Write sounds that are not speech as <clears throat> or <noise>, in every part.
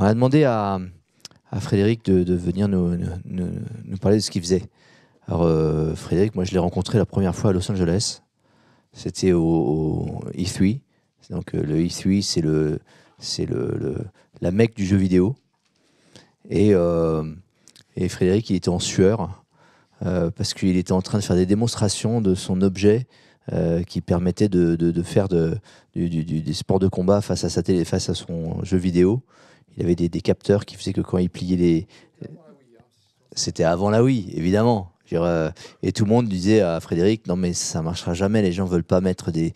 On a demandé à, Frédéric de, venir nous, parler de ce qu'il faisait. Alors, euh, Frédéric, moi, je l'ai rencontré la première fois à Los Angeles. C'était au, E3. Donc, euh, le E3, c'est le, c'est le, la mecque du jeu vidéo. Et, euh, Frédéric, il était en sueur parce qu'il était en train de faire des démonstrations de son objet qui permettait de, faire du, des sports de combat face à, sa télé, face à son jeu vidéo. Il avait des, capteurs qui faisaient que quand il pliait les. C'était avant la Wii, évidemment. Euh, et tout le monde disait à Frédéric Non, mais ça marchera jamais, les gens veulent pas mettre des,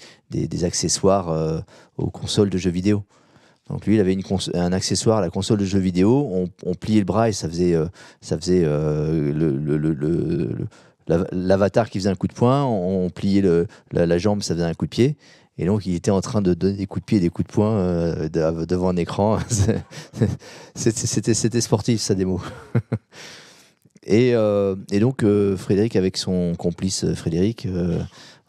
accessoires euh, aux consoles de jeux vidéo. Donc lui, il avait une un accessoire à la console de jeux vidéo. On, pliait le bras et ça faisait, euh, ça faisait l'avatar qui faisait un coup de poing. On, pliait la, la, jambe, ça faisait un coup de pied. Et donc, il était en train de donner des coups de pied, des coups de poing euh, devant un écran. <laughs> C'était sportif, ça, démo. <laughs> et, euh, et, donc, euh, Frédéric, avec son complice Frédéric, ils,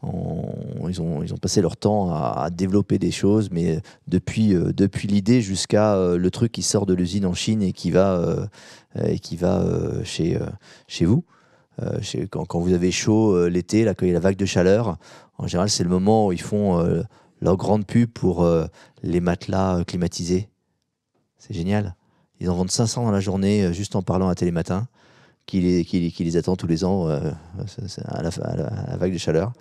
ont, ils ont passé leur temps à, développer des choses, mais depuis, depuis l'idée jusqu'à le truc qui sort de l'usine en Chine et qui va, et qui va chez, chez vous. Euh, quand, vous avez chaud euh, l'été, quand il y a la vague de chaleur, en général, c'est le moment où ils font euh, leur grande pub pour les matelas climatisés. C'est génial. Ils en vendent 500 dans la journée juste en parlant à Télématin, qui les, qui, qui les attend tous les ans à la, vague de chaleur.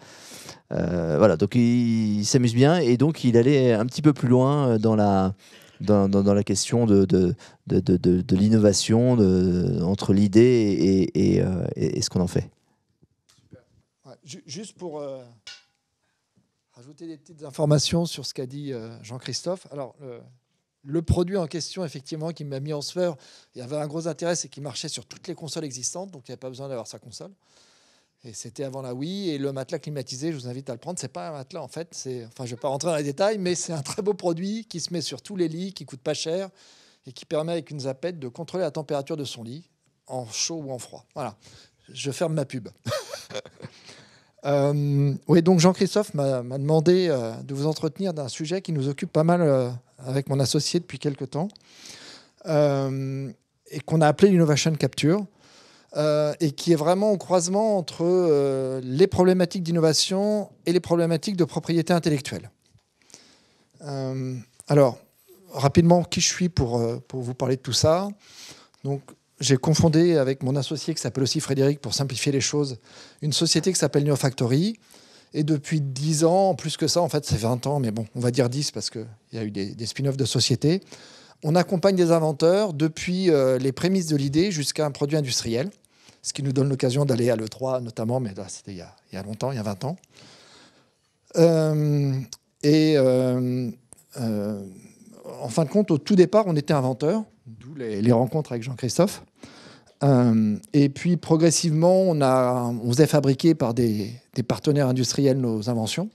voilà, donc ils s'amusent bien et donc il allait un petit peu plus loin dans la dans, la question de, l'innovation entre l'idée euh, et, ce qu'on en fait. Juste pour euh, rajouter des petites informations sur ce qu'a dit euh, Jean-Christophe. Alors, le produit en question, effectivement, qui m'a mis en sueur, il y avait un gros intérêt, c'est qu'il marchait sur toutes les consoles existantes, donc il n'y avait pas besoin d'avoir sa console. Et c'était avant la Wii. Et le matelas climatisé, je vous invite à le prendre. C'est pas un matelas en fait. C'est, enfin, je vais pas rentrer dans les détails, mais c'est un très beau produit qui se met sur tous les lits, qui coûte pas cher et qui permet avec une zapette de contrôler la température de son lit en chaud ou en froid. Voilà. Je ferme ma pub. <laughs> Euh, oui, donc Jean-Christophe m'a, demandé euh, de vous entretenir d'un sujet qui nous occupe pas mal euh, avec mon associé depuis quelques temps et qu'on a appelé l'innovation capture. Euh, et qui est vraiment au croisement entre euh, les problématiques d'innovation et les problématiques de propriété intellectuelle. Euh, alors, rapidement, qui je suis pour, pour vous parler de tout ça Donc, j'ai confondé avec mon associé qui s'appelle aussi Frédéric, pour simplifier les choses, une société qui s'appelle Neofactory. Et depuis 10 ans, plus que ça, en fait, c'est 20 ans, mais bon, on va dire 10 parce qu'il y a eu des, des spin-offs de sociétés. On accompagne des inventeurs depuis les prémices de l'idée jusqu'à un produit industriel ce qui nous donne l'occasion d'aller à l'E3 notamment, mais c'était il, y a longtemps, il y a 20 ans. Euh, et euh, euh, en fin de compte, au tout départ, on était inventeur, d'où les, rencontres avec Jean-Christophe. et puis progressivement, on, a, on faisait fabriquer par des, des partenaires industriels nos inventions.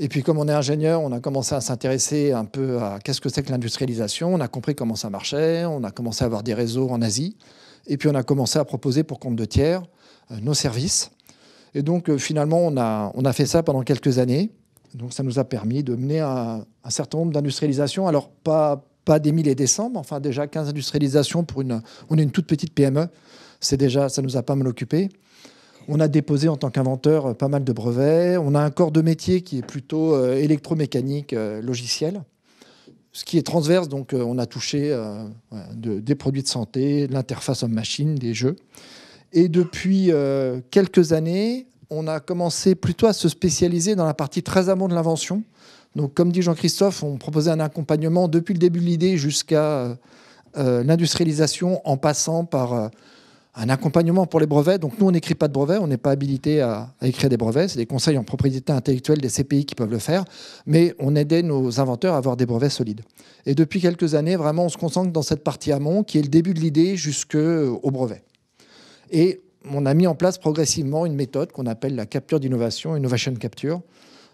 Et puis, comme on est ingénieur, on a commencé à s'intéresser un peu à qu'est-ce que c'est que l'industrialisation. On a compris comment ça marchait. On a commencé à avoir des réseaux en Asie. Et puis on a commencé à proposer pour compte de tiers euh, nos services. Et donc euh, finalement, on a, on a fait ça pendant quelques années. Donc ça nous a permis de mener un, certain nombre d'industrialisations. Alors pas, pas des milliers et des enfin déjà 15 industrialisations pour une... On est une toute petite PME. C'est déjà, ça nous a pas mal occupé. On a déposé en tant qu'inventeur euh, pas mal de brevets. On a un corps de métier qui est plutôt électromécanique, logiciel ce qui est transverse, donc euh, on a touché euh, des produits de santé, de l'interface homme-machine, des jeux. Et depuis euh, quelques années, on a commencé plutôt à se spécialiser dans la partie très amont de l'invention. Donc, comme dit Jean-Christophe, on proposait un accompagnement depuis le début de l'idée jusqu'à l'industrialisation en passant par un accompagnement pour les brevets. Donc nous, on n'écrit pas de brevets, on n'est pas habilité à, écrire des brevets. C'est des conseils en propriété intellectuelle des CPI qui peuvent le faire, mais on aidait nos inventeurs à avoir des brevets solides. Et depuis quelques années, vraiment, on se concentre dans cette partie amont, qui est le début de l'idée jusqu'au euh, brevet. Et on a mis en place progressivement une méthode qu'on appelle la capture d'innovation, innovation capture.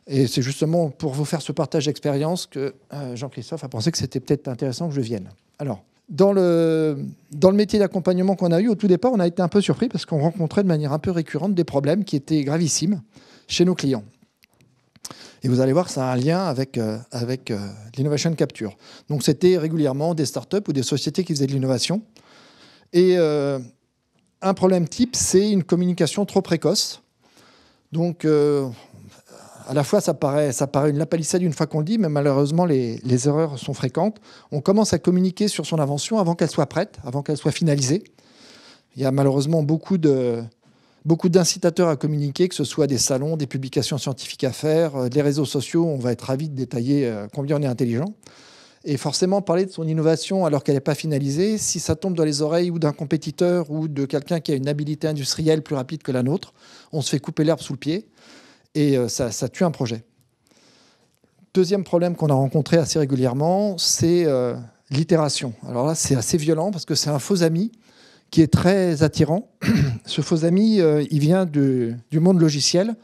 Et c'est justement pour vous faire ce partage d'expérience que euh, Jean-Christophe a pensé que c'était peut-être intéressant que je vienne. Alors, dans le, dans le métier d'accompagnement qu'on a eu, au tout départ, on a été un peu surpris parce qu'on rencontrait de manière un peu récurrente des problèmes qui étaient gravissimes chez nos clients. Et vous allez voir, ça a un lien avec, euh, avec euh, l'innovation capture. Donc c'était régulièrement des startups ou des sociétés qui faisaient de l'innovation. Et euh, un problème type, c'est une communication trop précoce. Donc à la fois, ça paraît, ça paraît une lapalissade une fois qu'on le dit, mais malheureusement, les, erreurs sont fréquentes. On commence à communiquer sur son invention avant qu'elle soit prête, avant qu'elle soit finalisée. Il y a malheureusement beaucoup de beaucoup d'incitateurs à communiquer, que ce soit des salons, des publications scientifiques à faire, des euh, réseaux sociaux. On va être ravi de détailler euh, combien on est intelligent. Et forcément, parler de son innovation alors qu'elle n'est pas finalisée, si ça tombe dans les oreilles ou d'un compétiteur ou de quelqu'un qui a une habilité industrielle plus rapide que la nôtre, on se fait couper l'herbe sous le pied et euh, ça, tue un projet. Deuxième problème qu'on a rencontré assez régulièrement, c'est euh, l'itération. Alors là, c'est assez violent parce que c'est un faux ami qui est très attirant. <clears throat> Ce faux ami, euh, il vient du, du, monde logiciel,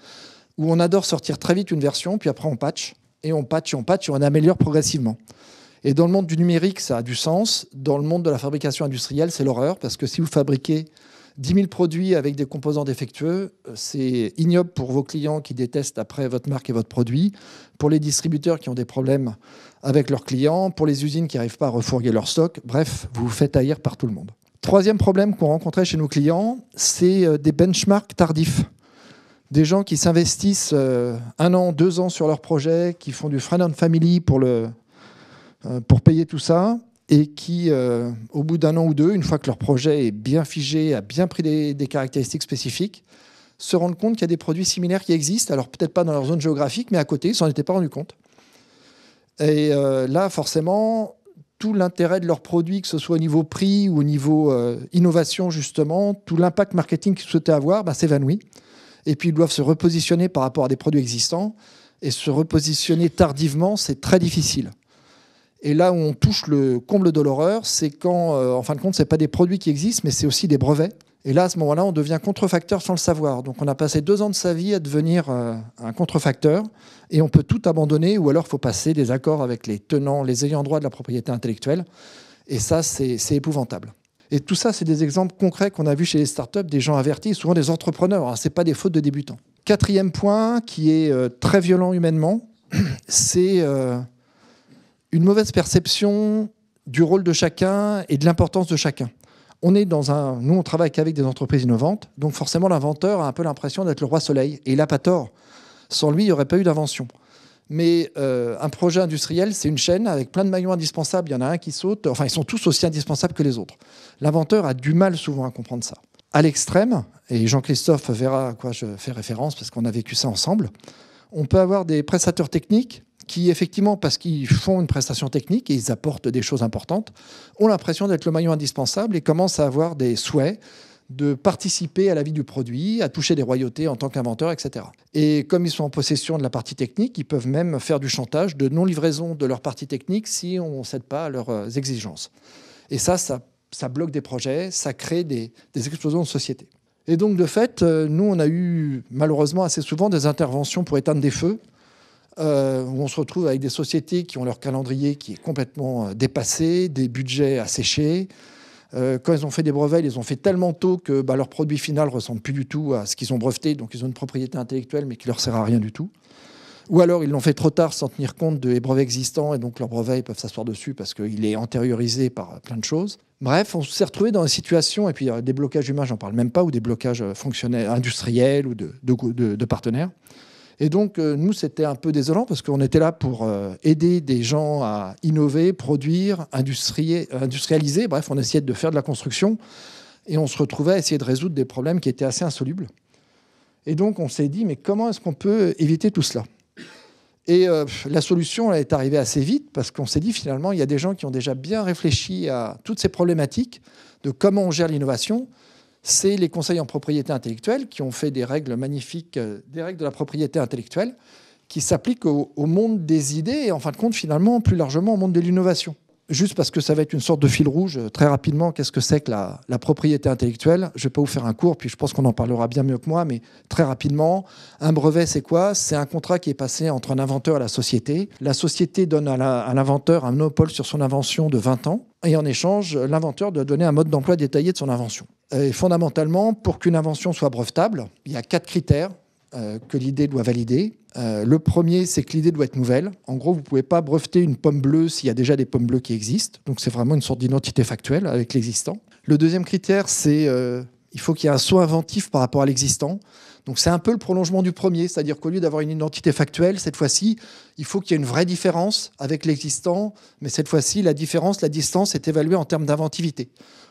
où on adore sortir très vite une version, puis après on patch, et on patch, on patch, et on améliore progressivement. Et dans le monde du numérique, ça a du sens. Dans le monde de la fabrication industrielle, c'est l'horreur, parce que si vous fabriquez 10 000 produits avec des composants défectueux, euh, c'est ignoble pour vos clients qui détestent après votre marque et votre produit, pour les distributeurs qui ont des problèmes avec leurs clients, pour les usines qui n'arrivent pas à refourguer leur stock. Bref, vous vous faites haïr par tout le monde. Troisième problème qu'on rencontrait chez nos clients, c'est euh, des benchmarks tardifs. Des gens qui s'investissent euh, un an, deux ans sur leur projet, qui font du friend family pour, le, pour payer tout ça, et qui, euh, au bout d'un an ou deux, une fois que leur projet est bien figé, a bien pris des, caractéristiques spécifiques, se rendent compte qu'il y a des produits similaires qui existent, alors peut-être pas dans leur zone géographique, mais à côté, ils s'en étaient pas rendus compte. Et euh, là, forcément, tout l'intérêt de leurs produits, que ce soit au niveau prix ou au niveau euh, innovation, justement, tout l'impact marketing qu'ils souhaitaient avoir, bah, s'évanouit. Et puis, ils doivent se repositionner par rapport à des produits existants. Et se repositionner tardivement, c'est très difficile. Et là où on touche le comble de l'horreur, c'est quand, euh, en fin de compte, ce n'est pas des produits qui existent, mais c'est aussi des brevets. Et là, à ce moment-là, on devient contrefacteur sans le savoir. Donc on a passé deux ans de sa vie à devenir euh, un contrefacteur, et on peut tout abandonner, ou alors il faut passer des accords avec les tenants, les ayants droit de la propriété intellectuelle. Et ça, c'est épouvantable. Et tout ça, c'est des exemples concrets qu'on a vus chez les startups, des gens avertis, souvent des entrepreneurs. Ce n'est pas des fautes de débutants. Quatrième point, qui est euh, très violent humainement, <clears throat> c'est une mauvaise perception du rôle de chacun et de l'importance de chacun. On est dans un, nous on travaille qu'avec des entreprises innovantes, donc forcément l'inventeur a un peu l'impression d'être le roi soleil, et il n'a pas tort. Sans lui, il n'y aurait pas eu d'invention. Mais euh, un projet industriel, c'est une chaîne avec plein de maillons indispensables. Il y en a un qui saute. Enfin, ils sont tous aussi indispensables que les autres. L'inventeur a du mal souvent à comprendre ça. À l'extrême, et Jean-Christophe verra à quoi je fais référence parce qu'on a vécu ça ensemble, on peut avoir des prestateurs techniques qui, effectivement, parce qu'ils font une prestation technique et ils apportent des choses importantes, ont l'impression d'être le maillon indispensable et commencent à avoir des souhaits de participer à la vie du produit, à toucher des royautés en tant qu'inventeur, etc. Et comme ils sont en possession de la partie technique, ils peuvent même faire du chantage de non-livraison de leur partie technique si on ne cède pas à leurs euh, exigences. Et ça, ça, bloque des projets, ça crée des, des explosions de société. Et donc, de fait, euh, nous, on a eu malheureusement assez souvent des interventions pour éteindre des feux euh, où on se retrouve avec des sociétés qui ont leur calendrier qui est complètement euh, dépassé, des budgets asséchés. Euh, quand ils ont fait des brevets, ils les ont fait tellement tôt que bah, leur produit final ressemble plus du tout à ce qu'ils ont breveté, donc ils ont une propriété intellectuelle mais qui leur sert à rien du tout. Ou alors ils l'ont fait trop tard sans tenir compte des brevets existants et donc leurs brevets peuvent s'asseoir dessus parce qu'il est antériorisé par plein de choses. Bref, on s'est retrouvé dans des situation, et puis des blocages humains, j'en parle même pas, ou des blocages fonctionnels, industriels ou de partenaires. Et donc, euh, nous, c'était un peu désolant parce qu'on était là pour euh, aider des gens à innover, produire, industrialiser. Bref, on essayait de faire de la construction et on se retrouvait à essayer de résoudre des problèmes qui étaient assez insolubles. Et donc, on s'est dit, mais comment est-ce qu'on peut éviter tout cela Et euh, la solution est arrivée assez vite parce qu'on s'est dit, finalement, il y a des gens qui ont déjà bien réfléchi à toutes ces problématiques de comment on gère l'innovation c'est les conseils en propriété intellectuelle qui ont fait des règles magnifiques, euh, des règles de la propriété intellectuelle, qui s'appliquent au, monde des idées et en fin de compte, finalement, plus largement au monde de l'innovation. Juste parce que ça va être une sorte de fil rouge, euh, très rapidement, qu'est-ce que c'est que la, la, propriété intellectuelle Je ne vais pas vous faire un cours, puis je pense qu'on en parlera bien mieux que moi, mais très rapidement, un brevet, c'est quoi C'est un contrat qui est passé entre un inventeur et la société. La société donne à l'inventeur un monopole sur son invention de 20 ans, et en échange, l'inventeur doit donner un mode d'emploi détaillé de son invention. Euh, et fondamentalement, pour qu'une invention soit brevetable, il y a quatre critères euh, que l'idée doit valider. Euh, le premier, c'est que l'idée doit être nouvelle. En gros, vous ne pouvez pas breveter une pomme bleue s'il y a déjà des pommes bleues qui existent. Donc c'est vraiment une sorte d'identité factuelle avec l'existant. Le deuxième critère, c'est qu'il il faut qu'il y ait un saut inventif par rapport à l'existant. Donc c'est un peu le prolongement du premier, c'est-à-dire qu'au lieu d'avoir une identité factuelle, cette fois-ci, il faut qu'il y ait une vraie différence avec l'existant, mais cette fois-ci, la différence, la distance est évaluée en termes d'inventivité.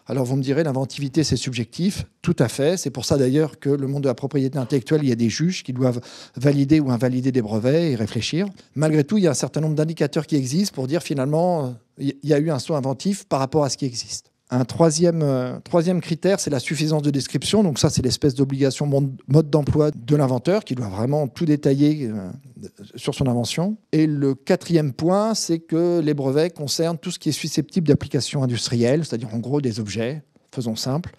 Alors vous me direz, l'inventivité, c'est subjectif. Tout à fait. C'est pour ça d'ailleurs que le monde de la propriété intellectuelle, il y a des juges qui doivent valider ou invalider des brevets et réfléchir. Malgré tout, il y a un certain nombre d'indicateurs qui existent pour dire finalement, il y a eu un saut inventif par rapport à ce qui existe. Un euh, troisième, critère, c'est la suffisance de description. Donc ça, c'est l'espèce d'obligation mode d'emploi de l'inventeur qui doit vraiment tout détailler euh, sur son invention. Et le quatrième point, c'est que les brevets concernent tout ce qui est susceptible d'application industrielle, c'est-à-dire en gros des objets, faisons simple.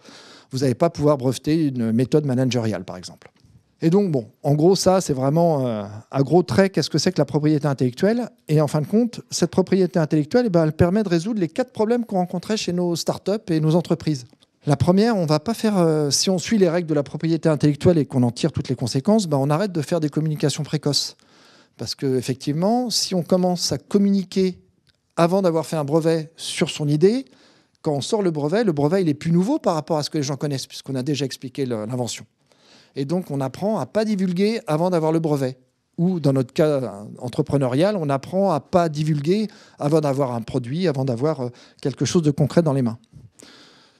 Vous n'allez pas pouvoir breveter une méthode managériale, par exemple. Et donc, bon, en gros, ça, c'est vraiment un euh, à gros traits qu'est-ce que c'est que la propriété intellectuelle. Et en fin de compte, cette propriété intellectuelle, eh ben, elle permet de résoudre les quatre problèmes qu'on rencontrait chez nos startups et nos entreprises. La première, on va pas faire, euh, si on suit les règles de la propriété intellectuelle et qu'on en tire toutes les conséquences, ben, on arrête de faire des communications précoces. Parce que effectivement, si on commence à communiquer avant d'avoir fait un brevet sur son idée, quand on sort le brevet, le brevet il est plus nouveau par rapport à ce que les gens connaissent, puisqu'on a déjà expliqué l'invention. Et donc, on apprend à pas divulguer avant d'avoir le brevet. Ou dans notre cas entrepreneurial, on apprend à pas divulguer avant d'avoir un produit, avant d'avoir euh, quelque chose de concret dans les mains.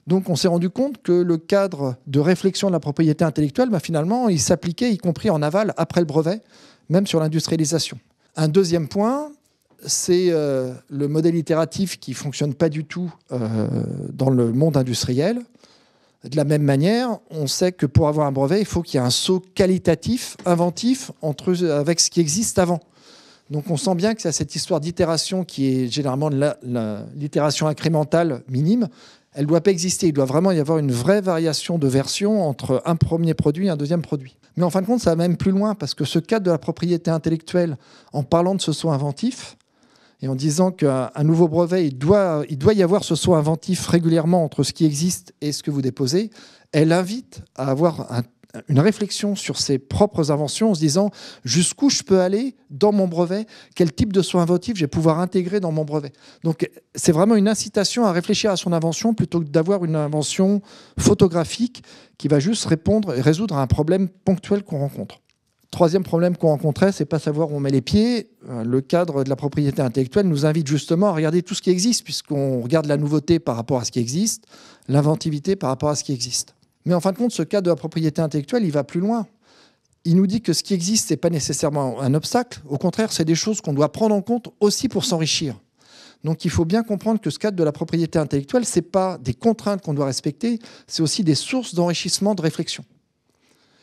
Donc on s'est rendu compte que le cadre de réflexion de la propriété intellectuelle, bah, finalement, il s'appliquait, y compris en aval, après le brevet, même sur l'industrialisation. Un deuxième point, c'est euh, le modèle itératif qui ne fonctionne pas du tout euh, dans le monde industriel. De la même manière, on sait que pour avoir un brevet, il faut qu'il y ait un saut qualitatif, inventif, entre, avec ce qui existe avant. Donc on sent bien que c'est cette histoire d'itération qui est généralement l'itération incrémentale minime, elle ne doit pas exister. Il doit vraiment y avoir une vraie variation de version entre un premier produit et un deuxième produit. Mais en fin de compte, ça va même plus loin, parce que ce cadre de la propriété intellectuelle, en parlant de ce saut inventif, et en disant qu'un nouveau brevet, il doit, il doit y avoir ce soin inventif régulièrement entre ce qui existe et ce que vous déposez, elle invite à avoir une réflexion sur ses propres inventions en se disant jusqu'où je peux aller dans mon brevet, quel type de soin inventif je vais pouvoir intégrer dans mon brevet. Donc c'est vraiment une incitation à réfléchir à son invention plutôt que d'avoir une invention photographique qui va juste répondre et résoudre un problème ponctuel qu'on rencontre. Troisième problème qu'on rencontrait, c'est pas savoir où on met les pieds. Euh, le cadre de la propriété intellectuelle nous invite justement à regarder tout ce qui existe, puisqu'on regarde la nouveauté par rapport à ce qui existe, l'inventivité par rapport à ce qui existe. Mais en fin de compte, ce cadre de la propriété intellectuelle, il va plus loin. Il nous dit que ce qui existe, ce n'est pas nécessairement un obstacle. Au contraire, c'est des choses qu'on doit prendre en compte aussi pour s'enrichir. Donc il faut bien comprendre que ce cadre de la propriété intellectuelle, c'est pas des contraintes qu'on doit respecter, c'est aussi des sources d'enrichissement de réflexion.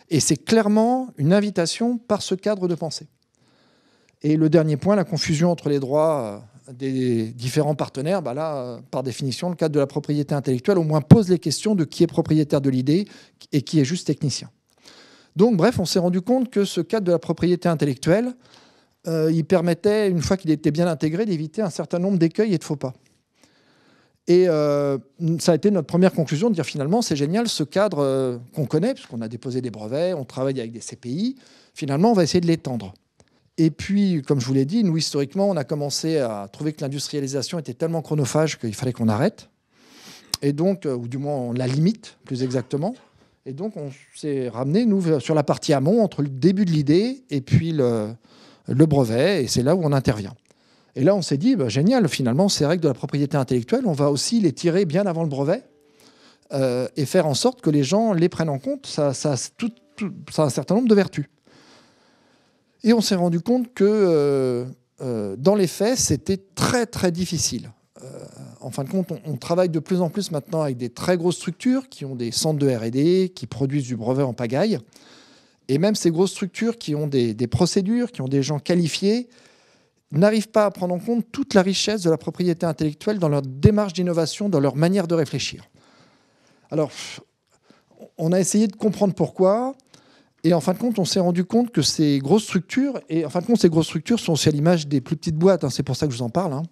Et c'est clairement une invitation par ce cadre de pensée. Et le dernier point, la confusion entre les droits euh, des différents partenaires, bah là, euh, par définition, le cadre de la propriété intellectuelle au moins pose les questions de qui est propriétaire de l'idée et qui est juste technicien. Donc, bref, on s'est rendu compte que ce cadre de la propriété intellectuelle, euh, il permettait, une fois qu'il était bien intégré, d'éviter un certain nombre d'écueils et de faux pas. Et euh, ça a été notre première conclusion de dire finalement, c'est génial ce cadre euh, qu'on connaît, puisqu'on a déposé des brevets, on travaille avec des CPI. Finalement, on va essayer de l'étendre. Et puis, comme je vous l'ai dit, nous, historiquement, on a commencé à trouver que l'industrialisation était tellement chronophage qu'il fallait qu'on arrête. Et donc, euh, ou du moins, on la limite, plus exactement. Et donc, on s'est ramené, nous, sur la partie amont, entre le début de l'idée et puis le, le brevet. Et c'est là où on intervient. Et là, on s'est dit, bah, génial, finalement, ces règles de la propriété intellectuelle, on va aussi les tirer bien avant le brevet euh, et faire en sorte que les gens les prennent en compte. Ça, a un certain nombre de vertus. Et on s'est rendu compte que euh, euh, dans les faits, c'était très très difficile. en fin de compte, on, travaille de plus en plus maintenant avec des très grosses structures qui ont des centres de RD, qui produisent du brevet en pagaille. Et même ces grosses structures qui ont des procédures, qui ont des gens qualifiés, n'arrivent pas à prendre en compte toute la richesse de la propriété intellectuelle dans leur démarche d'innovation, dans leur manière de réfléchir. Alors, on a essayé de comprendre pourquoi, et en fin de compte, on s'est rendu compte que ces grosses structures, et en fin de compte, ces grosses structures sont aussi à l'image des plus petites boîtes, hein, c'est pour ça que je vous en parle, hein.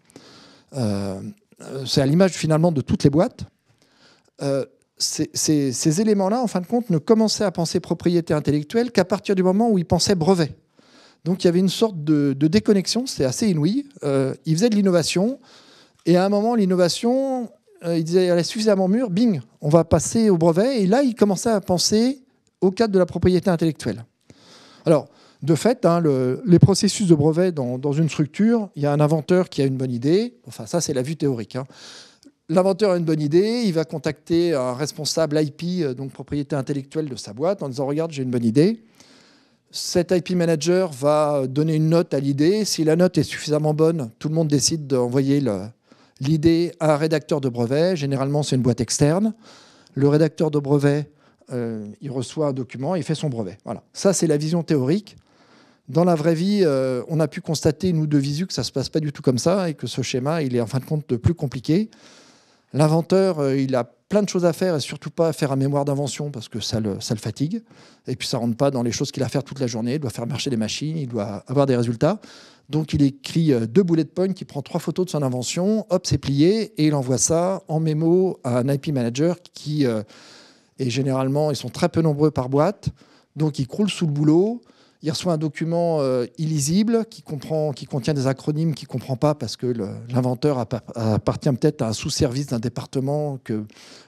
euh, euh, c'est à l'image finalement de toutes les boîtes. Euh, ces éléments-là, en fin de compte, ne commençaient à penser propriété intellectuelle qu'à partir du moment où ils pensaient brevet. Donc il y avait une sorte de, déconnexion, c'est assez inouï. Euh, il faisait de l'innovation, et à un moment, l'innovation, euh, il disait, elle est suffisamment mûre, bing, on va passer au brevet, et là, il commençait à penser au cadre de la propriété intellectuelle. Alors, de fait, hein, les processus de brevet dans, une structure, il y a un inventeur qui a une bonne idée, enfin ça c'est la vue théorique. Hein. L'inventeur a une bonne idée, il va contacter un responsable IP, euh, donc propriété intellectuelle de sa boîte, en disant Regarde, j'ai une bonne idée. Cet IP manager va donner une note à l'idée. Si la note est suffisamment bonne, tout le monde décide d'envoyer l'idée à un rédacteur de brevet. Généralement, c'est une boîte externe. Le rédacteur de brevet, euh, il reçoit un document et il fait son brevet. Voilà. Ça, c'est la vision théorique. Dans la vraie vie, euh, on a pu constater, nous, deux visu, que ça ne se passe pas du tout comme ça et que ce schéma, il est en fin de compte plus compliqué. L'inventeur, euh, il a plein de choses à faire et surtout pas faire un mémoire d'invention parce que ça le, fatigue. Et puis ça rentre pas dans les choses qu'il a à faire toute la journée. Il doit faire marcher des machines, il doit avoir des résultats. Donc il écrit euh, deux bullet points qui prend trois photos de son invention, hop, c'est plié et il envoie ça en mémo à un IP manager qui euh, est généralement, ils sont très peu nombreux par boîte, donc il croule sous le boulot il reçoit un document euh, illisible qui, comprend, qui contient des acronymes qu'il ne comprend pas parce que l'inventeur appartient peut-être à un sous-service d'un département que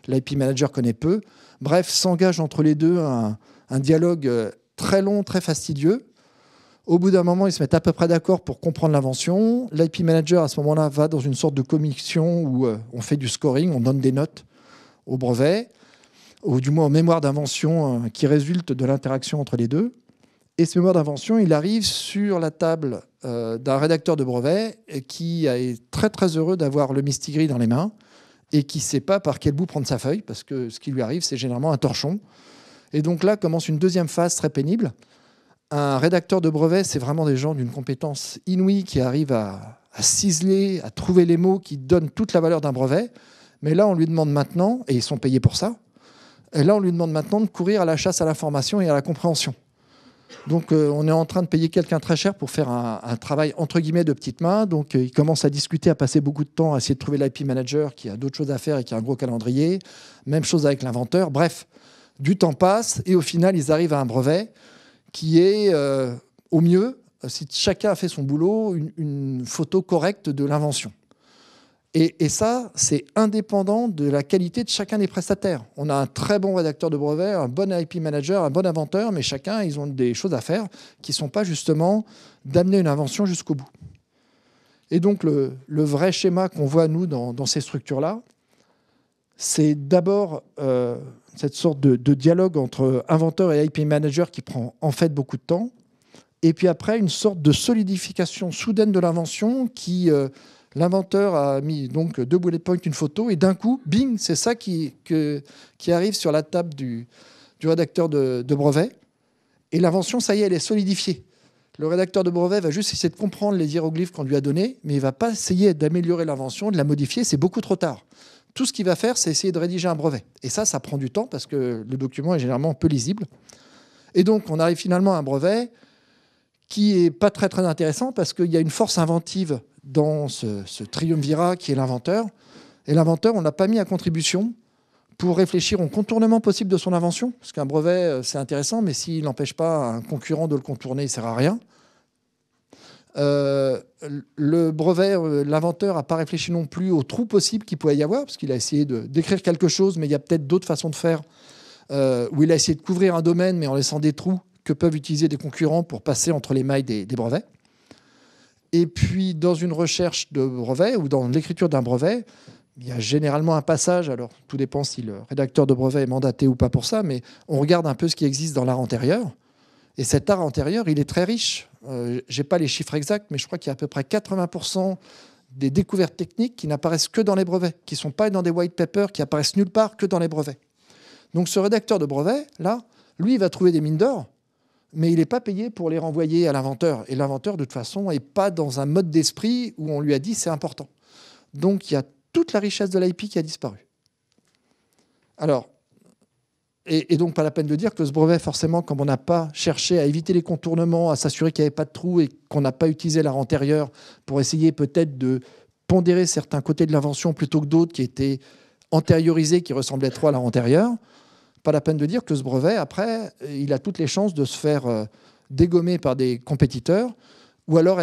l'IP manager connaît peu. Bref, s'engage entre les deux un, dialogue euh, très long, très fastidieux. Au bout d'un moment, ils se mettent à peu près d'accord pour comprendre l'invention. L'IP manager, à ce moment-là, va dans une sorte de commission où euh, on fait du scoring, on donne des notes au brevet, ou du moins en mémoire d'invention qui résulte de l'interaction entre les deux. Et ce mémoire d'invention, il arrive sur la table euh, d'un rédacteur de brevet euh, qui est très très heureux d'avoir le mistigris dans les mains et qui ne sait pas par quel bout prendre sa feuille, parce que ce qui lui arrive, c'est généralement un torchon. Et donc là commence une deuxième phase très pénible. Un rédacteur de brevet, c'est vraiment des gens d'une compétence inouïe qui arrivent à, ciseler, à trouver les mots qui donnent toute la valeur d'un brevet. Mais là, on lui demande maintenant, et ils sont payés pour ça, et là, on lui demande maintenant de courir à la chasse à l'information et à la compréhension. Donc euh, on est en train de payer quelqu'un très cher pour faire un, travail entre guillemets de petite main. Donc ils euh, il commence à discuter, à passer beaucoup de temps à essayer de trouver l'IP manager qui a d'autres choses à faire et qui a un gros calendrier. Même chose avec l'inventeur. Bref, du temps passe et au final ils arrivent à un brevet qui est euh, au mieux, si chacun a fait son boulot, une photo correcte de l'invention. Et, ça, c'est indépendant de la qualité de chacun des prestataires. On a un très bon rédacteur de brevets, un bon IP manager, un bon inventeur, mais chacun, ils ont des choses à faire qui ne sont pas justement d'amener une invention jusqu'au bout. Et donc le, vrai schéma qu'on voit, nous, dans, ces structures-là, c'est d'abord euh, cette sorte de, dialogue entre inventeur et IP manager qui prend en fait beaucoup de temps, et puis après une sorte de solidification soudaine de l'invention qui euh, L'inventeur a mis donc deux bullet points, une photo, et d'un coup, bing, c'est ça qui, qui arrive sur la table du, du rédacteur de, de, brevet. Et l'invention, ça y est, elle est solidifiée. Le rédacteur de brevet va juste essayer de comprendre les hiéroglyphes qu'on lui a donnés, mais il va pas essayer d'améliorer l'invention, de la modifier, c'est beaucoup trop tard. Tout ce qu'il va faire, c'est essayer de rédiger un brevet. Et ça, ça prend du temps parce que le document est généralement peu lisible. Et donc, on arrive finalement à un brevet qui est pas très très intéressant parce qu'il y a une force inventive dans ce, ce triumvirat qui est l'inventeur. Et l'inventeur, on n'a pas mis à contribution pour réfléchir au contournement possible de son invention, parce qu'un brevet, euh, c'est intéressant, mais s'il n'empêche pas un concurrent de le contourner, il ne sert à rien. Euh, le brevet, euh, l'inventeur n'a pas réfléchi non plus aux trous possibles qu'il pouvait y avoir, parce qu'il a essayé de, d'écrire quelque chose, mais il y a peut-être d'autres façons de faire, euh, où il a essayé de couvrir un domaine, mais en laissant des trous, que peuvent utiliser des concurrents pour passer entre les mailles des, brevets. Et puis, dans une recherche de brevets ou dans l'écriture d'un brevet, il y a généralement un passage, alors tout dépend si le rédacteur de brevet est mandaté ou pas pour ça, mais on regarde un peu ce qui existe dans l'art antérieur. Et cet art antérieur, il est très riche. Euh, je n'ai pas les chiffres exacts, mais je crois qu'il y a à peu près 80% des découvertes techniques qui n'apparaissent que dans les brevets, qui ne sont pas dans des white papers, qui apparaissent nulle part que dans les brevets. Donc ce rédacteur de brevets, là, lui, il va trouver des mines d'or, mais il n'est pas payé pour les renvoyer à l'inventeur. Et l'inventeur, de toute façon, n'est pas dans un mode d'esprit où on lui a dit c'est important. Donc il y a toute la richesse de l'IP qui a disparu. Alors, et, donc pas la peine de dire que ce brevet, forcément, comme on n'a pas cherché à éviter les contournements, à s'assurer qu'il n'y avait pas de trous et qu'on n'a pas utilisé l'art antérieur pour essayer peut-être de pondérer certains côtés de l'invention plutôt que d'autres qui étaient antériorisés, qui ressemblaient trop à l'art antérieur, pas la peine de dire que ce brevet, après, euh, il a toutes les chances de se faire euh, dégommer par des compétiteurs, ou alors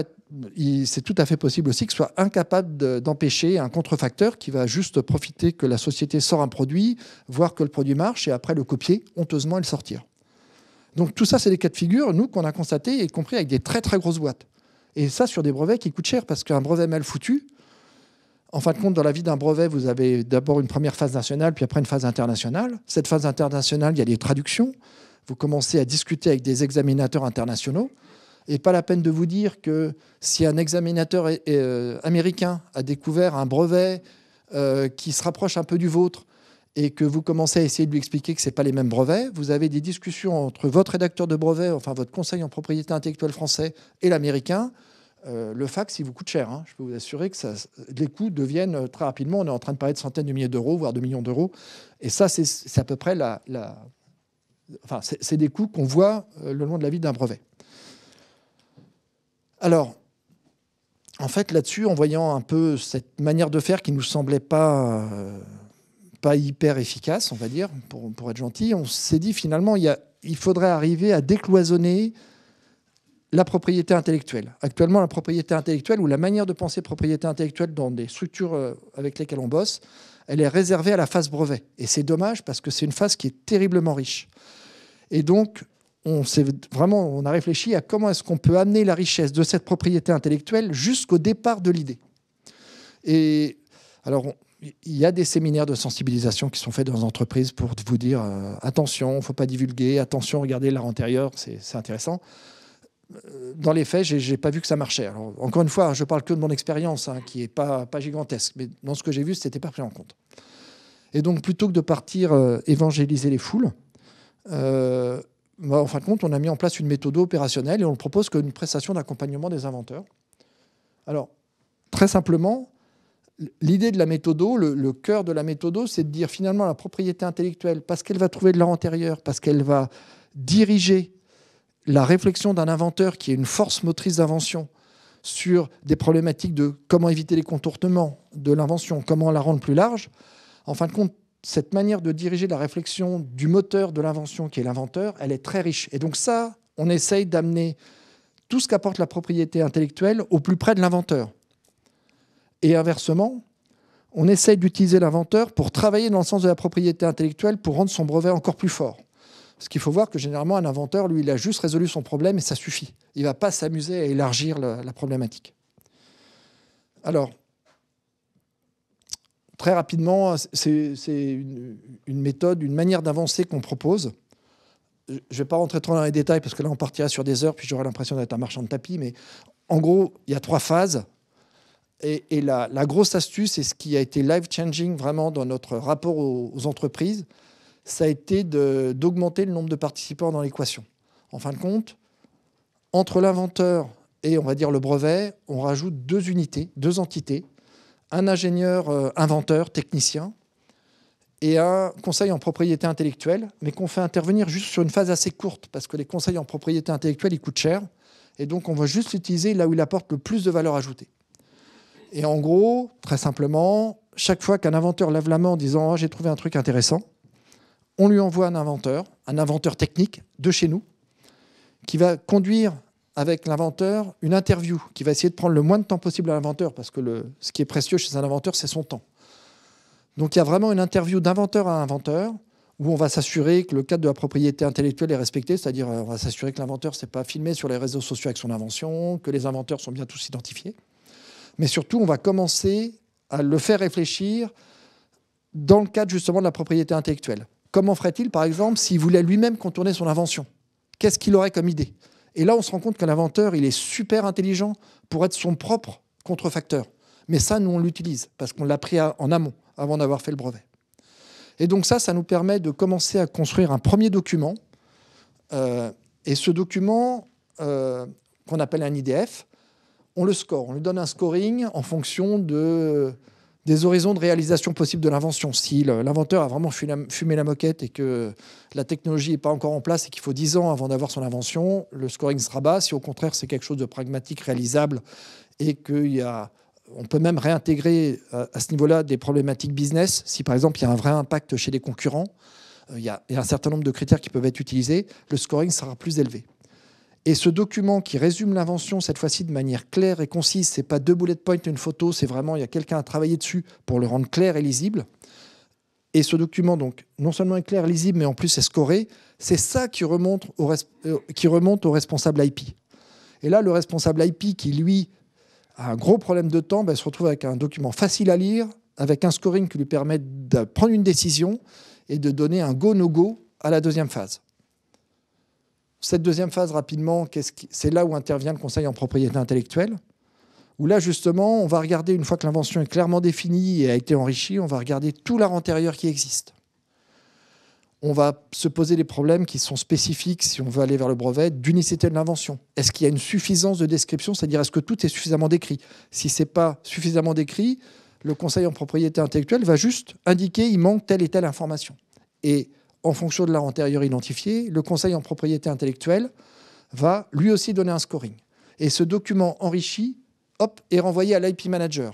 c'est tout à fait possible aussi que soit incapable d'empêcher un contrefacteur qui va juste profiter que la société sort un produit, voir que le produit marche, et après le copier honteusement et le sortir. Donc tout ça, c'est des cas de figure, nous, qu'on a constaté, y compris avec des très très grosses boîtes. Et ça, sur des brevets qui coûtent cher, parce qu'un brevet mal foutu, en fin de compte, dans la vie d'un brevet, vous avez d'abord une première phase nationale, puis après une phase internationale. Cette phase internationale, il y a les traductions. Vous commencez à discuter avec des examinateurs internationaux. Et pas la peine de vous dire que si un examinateur euh, américain a découvert un brevet euh, qui se rapproche un peu du vôtre et que vous commencez à essayer de lui expliquer que ce n'est pas les mêmes brevets, vous avez des discussions entre votre rédacteur de brevet, enfin votre conseil en propriété intellectuelle français et l'américain. Euh, le fax, il vous coûte cher. Hein. Je peux vous assurer que les coûts deviennent euh, très rapidement, on est en train de parler de centaines de milliers d'euros, voire de millions d'euros. Et ça, c'est à peu près la... enfin, c'est des coûts qu'on voit euh, le long de la vie d'un brevet. Alors, en fait, là-dessus, en voyant un peu cette manière de faire qui nous semblait pas, pas hyper efficace, on va dire, pour, pour être gentil, on s'est dit finalement, il, y a, il faudrait arriver à décloisonner la propriété intellectuelle. Actuellement, la propriété intellectuelle ou la manière de penser propriété intellectuelle dans des structures euh, avec lesquelles on bosse, elle est réservée à la phase brevet. Et c'est dommage parce que c'est une phase qui est terriblement riche. Et donc, on, vraiment, on a réfléchi à comment est-ce qu'on peut amener la richesse de cette propriété intellectuelle jusqu'au départ de l'idée. Et alors, il y a des séminaires de sensibilisation qui sont faits dans les entreprises pour vous dire euh, attention, il ne faut pas divulguer, attention, regardez l'art antérieur, c'est intéressant dans les faits, je n'ai pas vu que ça marchait. Alors, encore une fois, je parle que de mon expérience, hein, qui n'est pas, gigantesque, mais dans ce que j'ai vu, ce n'était pas pris en compte. Et donc, plutôt que de partir euh, évangéliser les foules, euh, bah, en fin de compte, on a mis en place une méthode opérationnelle et on ne propose qu'une prestation d'accompagnement des inventeurs. Alors, très simplement, l'idée de la méthode, le, le cœur de la méthode, c'est de dire finalement la propriété intellectuelle, parce qu'elle va trouver de l'art antérieur, parce qu'elle va diriger la réflexion d'un inventeur qui est une force motrice d'invention sur des problématiques de comment éviter les contournements de l'invention, comment la rendre plus large, en fin de compte, cette manière de diriger la réflexion du moteur de l'invention qui est l'inventeur, elle est très riche. Et donc ça, on essaye d'amener tout ce qu'apporte la propriété intellectuelle au plus près de l'inventeur. Et inversement, on essaye d'utiliser l'inventeur pour travailler dans le sens de la propriété intellectuelle pour rendre son brevet encore plus fort. Ce qu'il faut voir que généralement, un inventeur, lui, il a juste résolu son problème et ça suffit. Il ne va pas s'amuser à élargir la, problématique. Alors, très rapidement, c'est une, méthode, une manière d'avancer qu'on propose. Je ne vais pas rentrer trop dans les détails parce que là, on partira sur des heures, puis j'aurai l'impression d'être un marchand de tapis. Mais en gros, il y a trois phases. Et, la, grosse astuce, c'est ce qui a été life-changing vraiment dans notre rapport aux entreprises, ça a été d'augmenter le nombre de participants dans l'équation. En fin de compte, entre l'inventeur et on va dire le brevet, on rajoute deux unités, deux entités, un ingénieur euh, inventeur, technicien, et un conseil en propriété intellectuelle, mais qu'on fait intervenir juste sur une phase assez courte, parce que les conseils en propriété intellectuelle, ils coûtent cher, et donc on va juste l'utiliser là où il apporte le plus de valeur ajoutée. Et en gros, très simplement, chaque fois qu'un inventeur lève la main en disant oh, j'ai trouvé un truc intéressant, on lui envoie un inventeur, un inventeur technique de chez nous, qui va conduire avec l'inventeur une interview, qui va essayer de prendre le moins de temps possible à l'inventeur, parce que ce qui est précieux chez un inventeur, c'est son temps. Donc il y a vraiment une interview d'inventeur à inventeur, où on va s'assurer que le cadre de la propriété intellectuelle est respecté, c'est-à-dire euh, on va s'assurer que l'inventeur ne s'est pas filmé sur les réseaux sociaux avec son invention, que les inventeurs sont bien tous identifiés. Mais surtout, on va commencer à le faire réfléchir dans le cadre justement de la propriété intellectuelle. Comment ferait-il, par exemple, s'il voulait lui-même contourner son invention Qu'est-ce qu'il aurait comme idée Et là, on se rend compte qu'un inventeur, il est super intelligent pour être son propre contrefacteur. Mais ça, nous, on l'utilise parce qu'on l'a pris en amont, avant d'avoir fait le brevet. Et donc ça, ça nous permet de commencer à construire un premier document. Euh, et ce document, euh, qu'on appelle un IDF, on le score, on lui donne un scoring en fonction de des horizons de réalisation possible de l'invention. Si l'inventeur a vraiment fumé la moquette et que la technologie n'est pas encore en place et qu'il faut 10 ans avant d'avoir son invention, le scoring sera bas. Si au contraire c'est quelque chose de pragmatique, réalisable et qu'il y on peut même réintégrer euh, à ce niveau-là des problématiques business. Si par exemple il y a un vrai impact chez les concurrents, euh, il y a un certain nombre de critères qui peuvent être utilisés, le scoring sera plus élevé. Et ce document qui résume l'invention, cette fois-ci de manière claire et concise, c'est pas deux bullet points, et une photo, c'est vraiment, il y a quelqu'un à travailler dessus pour le rendre clair et lisible. Et ce document, donc, non seulement est clair, et lisible, mais en plus est scoré, c'est ça qui remonte, au euh, qui remonte au responsable IP. Et là, le responsable IP, qui lui a un gros problème de temps, ben, se retrouve avec un document facile à lire, avec un scoring qui lui permet de prendre une décision et de donner un go -no -go à la deuxième phase. Cette deuxième phase, rapidement, c'est là où intervient le conseil en propriété intellectuelle, où là, justement, on va regarder, une fois que l'invention est clairement définie et a été enrichie, on va regarder tout l'art antérieur qui existe. On va se poser des problèmes qui sont spécifiques, si on veut aller vers le brevet, d'unicité de l'invention. Est-ce qu'il y a une suffisance de description C'est-à-dire, est-ce que tout est suffisamment décrit Si ce n'est pas suffisamment décrit, le conseil en propriété intellectuelle va juste indiquer il manque telle et telle information. Et en fonction de l'art antérieur identifié, le Conseil en propriété intellectuelle va lui aussi donner un scoring. Et ce document enrichi, hop, est renvoyé à l'IP manager,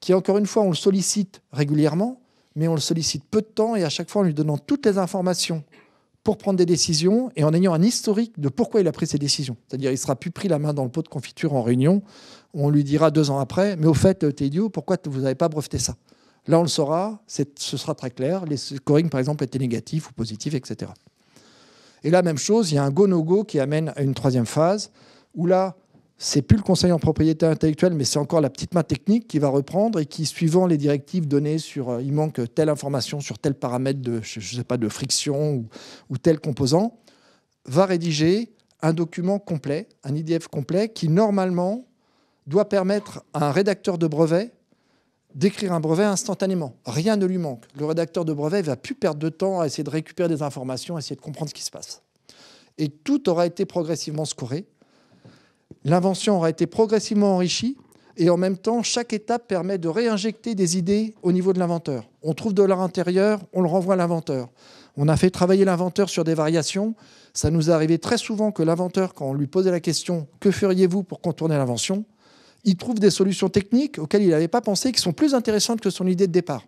qui encore une fois, on le sollicite régulièrement, mais on le sollicite peu de temps et à chaque fois en lui donnant toutes les informations pour prendre des décisions et en ayant un historique de pourquoi il a pris ces décisions. C'est-à-dire, il ne sera plus pris la main dans le pot de confiture en réunion. On lui dira deux ans après, mais au fait, t'es idiot, pourquoi vous n'avez pas breveté ça Là, on le saura, ce sera très clair. Les scoring, par exemple, étaient négatifs ou positifs, etc. Et là, même chose, il y a un go-no-go qui amène à une troisième phase, où là, c'est plus le conseil en propriété intellectuelle, mais c'est encore la petite main technique qui va reprendre et qui, suivant les directives données sur euh, il manque telle information sur tel paramètre de, sais pas, de friction ou, ou tel composant, va rédiger un document complet, un IDF complet, qui normalement doit permettre à un rédacteur de brevet d'écrire un brevet instantanément. Rien ne lui manque. Le rédacteur de brevet ne va plus perdre de temps à essayer de récupérer des informations, à essayer de comprendre ce qui se passe. Et tout aura été progressivement scoré. L'invention aura été progressivement enrichie. Et en même temps, chaque étape permet de réinjecter des idées au niveau de l'inventeur. On trouve de l'art intérieur, on le renvoie à l'inventeur. On a fait travailler l'inventeur sur des variations. Ça nous est arrivé très souvent que l'inventeur, quand on lui posait la question Que feriez-vous pour contourner l'invention il trouve des solutions techniques auxquelles il n'avait pas pensé, qui sont plus intéressantes que son idée de départ.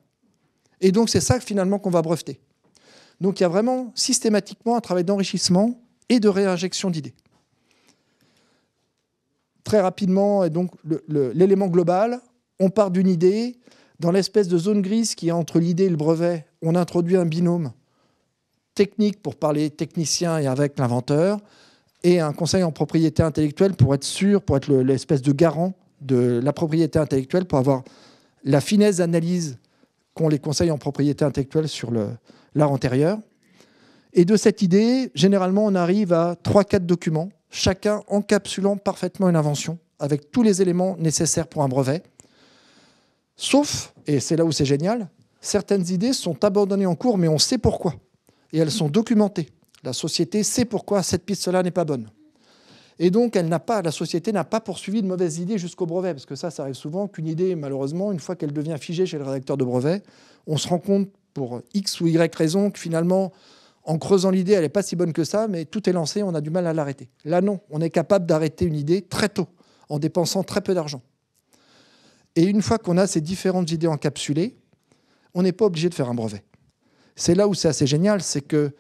Et donc c'est ça finalement qu'on va breveter. Donc il y a vraiment systématiquement un travail d'enrichissement et de réinjection d'idées. Très rapidement, et donc l'élément global, on part d'une idée, dans l'espèce de zone grise qui est entre l'idée et le brevet, on introduit un binôme technique pour parler technicien et avec l'inventeur, et un conseil en propriété intellectuelle pour être sûr, pour être l'espèce de garant de la propriété intellectuelle pour avoir la finesse d'analyse qu'ont les conseils en propriété intellectuelle sur l'art antérieur. Et de cette idée, généralement, on arrive à 3-4 documents, chacun encapsulant parfaitement une invention, avec tous les éléments nécessaires pour un brevet. Sauf, et c'est là où c'est génial, certaines idées sont abandonnées en cours, mais on sait pourquoi. Et elles sont documentées. La société sait pourquoi cette piste-là n'est pas bonne. Et donc, elle pas, la société n'a pas poursuivi de mauvaises idées jusqu'au brevet, parce que ça, ça arrive souvent qu'une idée, malheureusement, une fois qu'elle devient figée chez le rédacteur de brevet, on se rend compte, pour X ou Y raison, que finalement, en creusant l'idée, elle n'est pas si bonne que ça, mais tout est lancé, on a du mal à l'arrêter. Là, non, on est capable d'arrêter une idée très tôt, en dépensant très peu d'argent. Et une fois qu'on a ces différentes idées encapsulées, on n'est pas obligé de faire un brevet. C'est là où c'est assez génial, c'est que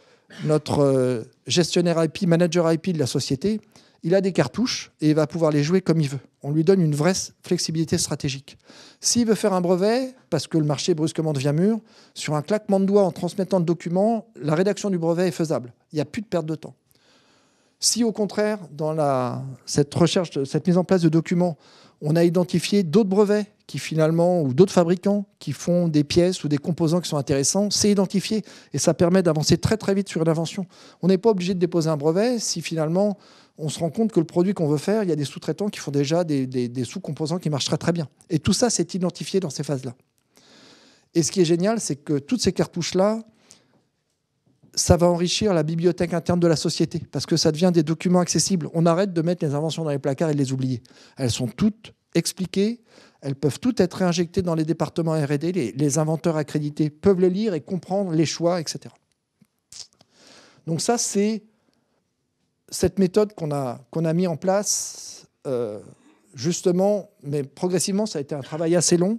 notre euh, gestionnaire IP, manager IP de la société, il a des cartouches et il va pouvoir les jouer comme il veut. On lui donne une vraie flexibilité stratégique. S'il veut faire un brevet, parce que le marché brusquement devient mûr, sur un claquement de doigts en transmettant le document, la rédaction du brevet est faisable. Il n'y a plus de perte de temps. Si au contraire, dans cette recherche, cette mise en place de documents, on a identifié d'autres brevets qui finalement, ou d'autres fabricants qui font des pièces ou des composants qui sont intéressants, c'est identifié et ça permet d'avancer très très vite sur l'invention. On n'est pas obligé de déposer un brevet si finalement on se rend compte que le produit qu'on veut faire, il y a des sous-traitants qui font déjà des, sous-composants qui marchent très, bien. Et tout ça, c'est identifié dans ces phases-là. Et ce qui est génial, c'est que toutes ces cartouches-là, ça va enrichir la bibliothèque interne de la société, parce que ça devient des documents accessibles. On arrête de mettre les inventions dans les placards et de les oublier. Elles sont toutes expliquées, elles peuvent toutes être injectées dans les départements RD, les, les, inventeurs accrédités peuvent les lire et comprendre les choix, etc. Donc ça, c'est cette méthode qu'on a, qu'on a mis en place, euh, justement, mais progressivement, ça a été un travail assez long,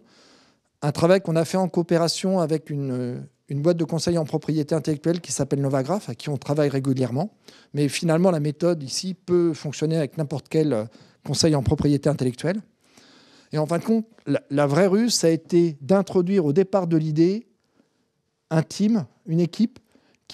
un travail qu'on a fait en coopération avec une, boîte de conseil en propriété intellectuelle qui s'appelle Novagraph, à qui on travaille régulièrement. Mais finalement, la méthode ici peut fonctionner avec n'importe quel euh, conseil en propriété intellectuelle. Et en fin de compte, la, la vraie ruse, ça a été d'introduire au départ de l'idée un team, une équipe,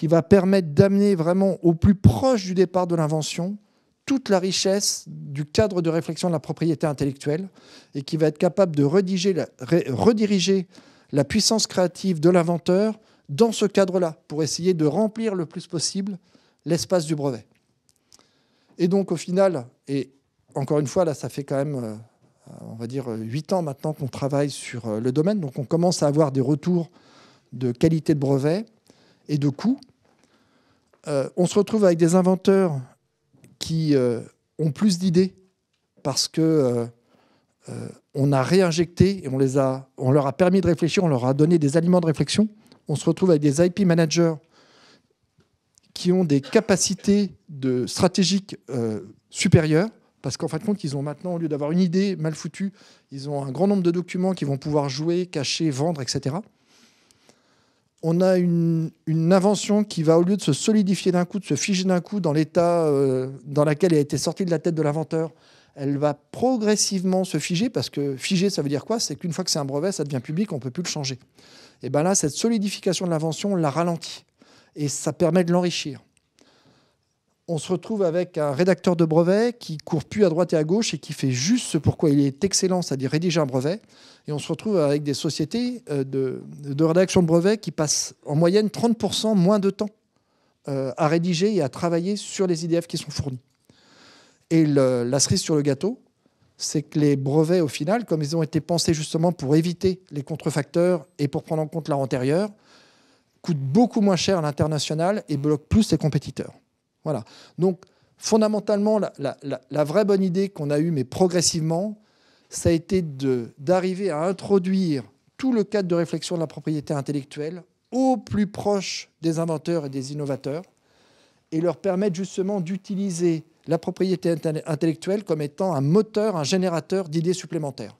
qui va permettre d'amener vraiment au plus proche du départ de l'invention toute la richesse du cadre de réflexion de la propriété intellectuelle et qui va être capable de rediriger la puissance créative de l'inventeur dans ce cadre-là pour essayer de remplir le plus possible l'espace du brevet. Et donc au final, et encore une fois, là ça fait quand même, euh, on va dire, huit ans maintenant qu'on travaille sur euh, le domaine, donc on commence à avoir des retours de qualité de brevet et de coût. Euh, on se retrouve avec des inventeurs qui euh, ont plus d'idées parce que euh, on a réinjecté et on, les a, on leur a permis de réfléchir, on leur a donné des aliments de réflexion. On se retrouve avec des IP managers qui ont des capacités de stratégiques supérieures parce qu'en fin de compte, ils ont maintenant, au lieu d'avoir une idée mal foutue, ils ont un grand nombre de documents qu'ils vont pouvoir jouer, cacher, vendre, etc on a une, invention qui va, au lieu de se solidifier d'un coup, de se figer d'un coup dans l'état euh, dans lequel elle a été sortie de la tête de l'inventeur, elle va progressivement se figer, parce que figer, ça veut dire quoi C'est qu'une fois que c'est un brevet, ça devient public, on ne peut plus le changer. Et bien là, cette solidification de l'invention, on la ralentit. Et ça permet de l'enrichir on se retrouve avec un rédacteur de brevets qui court plus à droite et à gauche et qui fait juste ce pourquoi il est excellent, c'est-à-dire rédiger un brevet. Et on se retrouve avec des sociétés euh, de, rédaction de brevets qui passent en moyenne 30% moins de temps euh, à rédiger et à travailler sur les IDF qui sont fournis. Et la cerise sur le gâteau, c'est que les brevets, au final, comme ils ont été pensés justement pour éviter les contrefacteurs et pour prendre en compte l'art antérieur, coûtent beaucoup moins cher à l'international et bloquent plus les compétiteurs. Voilà. Donc, fondamentalement, la, vraie bonne idée qu'on a eue, mais progressivement, ça a été d'arriver à introduire tout le cadre de réflexion de la propriété intellectuelle au plus proche des inventeurs et des innovateurs et leur permettre justement d'utiliser la propriété intellectuelle comme étant un moteur, un générateur d'idées supplémentaires.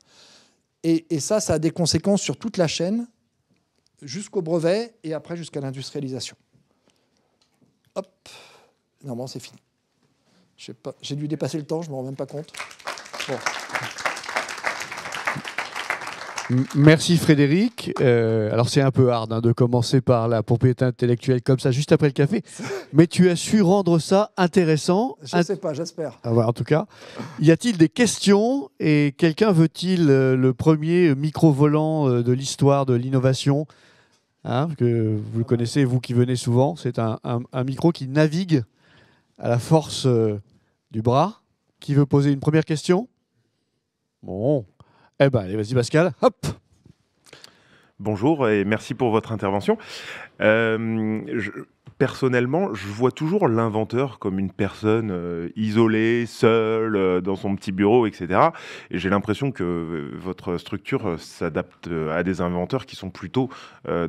Et, et, ça, ça a des conséquences sur toute la chaîne, jusqu'au brevet et après jusqu'à l'industrialisation. Hop. Normalement, c'est fini. J'ai dû dépasser le temps, je ne m'en rends même pas compte. Merci Frédéric. Euh, alors c'est un peu hard hein, de commencer par la propriété intellectuelle comme ça, juste après le café, <laughs> mais tu as su rendre ça intéressant. Je ne sais pas, j'espère. Ah en tout cas, y a-t-il des questions et quelqu'un veut-il euh, le premier micro-volant euh, de l'histoire de l'innovation hein, que vous le connaissez, vous qui venez souvent, c'est un, micro qui navigue à la force euh, du bras. Qui veut poser une première question Bon. Eh ben, allez, vas-y, Pascal. Hop Bonjour et merci pour votre intervention. Euh, je, personnellement, je vois toujours l'inventeur comme une personne euh, isolée, seule, euh, dans son petit bureau, etc. Et j'ai l'impression que euh, votre structure s'adapte à des inventeurs qui sont plutôt